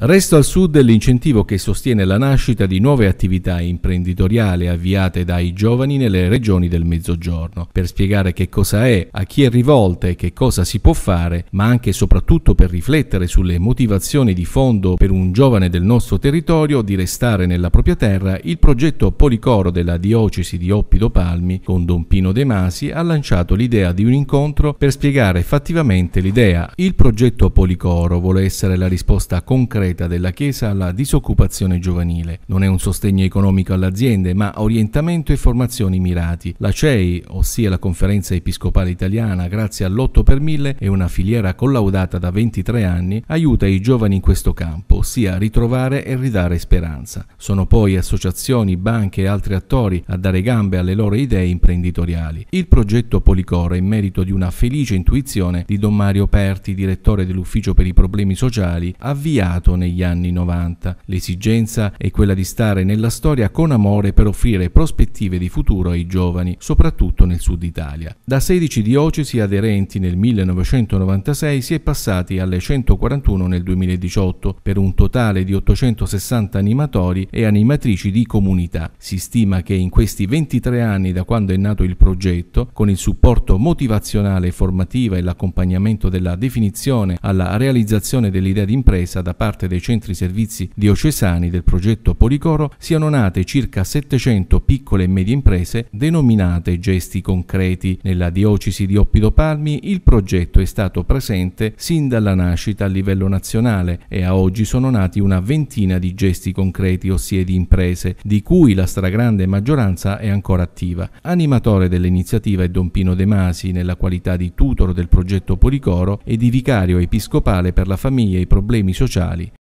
Resto al sud l'incentivo che sostiene la nascita di nuove attività imprenditoriali avviate dai giovani nelle regioni del Mezzogiorno, per spiegare che cosa è, a chi è rivolta e che cosa si può fare, ma anche e soprattutto per riflettere sulle motivazioni di fondo per un giovane del nostro territorio di restare nella propria terra, il progetto Policoro della diocesi di Oppido Palmi con Don Pino De Masi ha lanciato l'idea di un incontro per spiegare effettivamente l'idea. Il progetto Policoro vuole essere la risposta concreta concreta della Chiesa alla disoccupazione giovanile. Non è un sostegno economico alle aziende, ma orientamento e formazioni mirati. La CEI, ossia la Conferenza Episcopale Italiana, grazie all'8 per 1000 e una filiera collaudata da 23 anni, aiuta i giovani in questo campo, ossia ritrovare e ridare speranza. Sono poi associazioni, banche e altri attori a dare gambe alle loro idee imprenditoriali. Il progetto Policore è in merito di una felice intuizione di Don Mario Perti, direttore dell'Ufficio per i problemi sociali, avviato negli anni 90. L'esigenza è quella di stare nella storia con amore per offrire prospettive di futuro ai giovani, soprattutto nel sud Italia. Da 16 diocesi aderenti nel 1996 si è passati alle 141 nel 2018 per un totale di 860 animatori e animatrici di comunità. Si stima che in questi 23 anni da quando è nato il progetto, con il supporto motivazionale e formativo e l'accompagnamento della definizione alla realizzazione dell'idea d'impresa da parte dei centri servizi diocesani del progetto Policoro siano nate circa 700 piccole e medie imprese denominate gesti concreti. Nella diocesi di Oppido Palmi il progetto è stato presente sin dalla nascita a livello nazionale e a oggi sono nati una ventina di gesti concreti, ossia di imprese, di cui la stragrande maggioranza è ancora attiva. Animatore dell'iniziativa è Don Pino De Masi nella qualità di tutor del progetto Policoro e di vicario episcopale per la famiglia e i problemi sociali.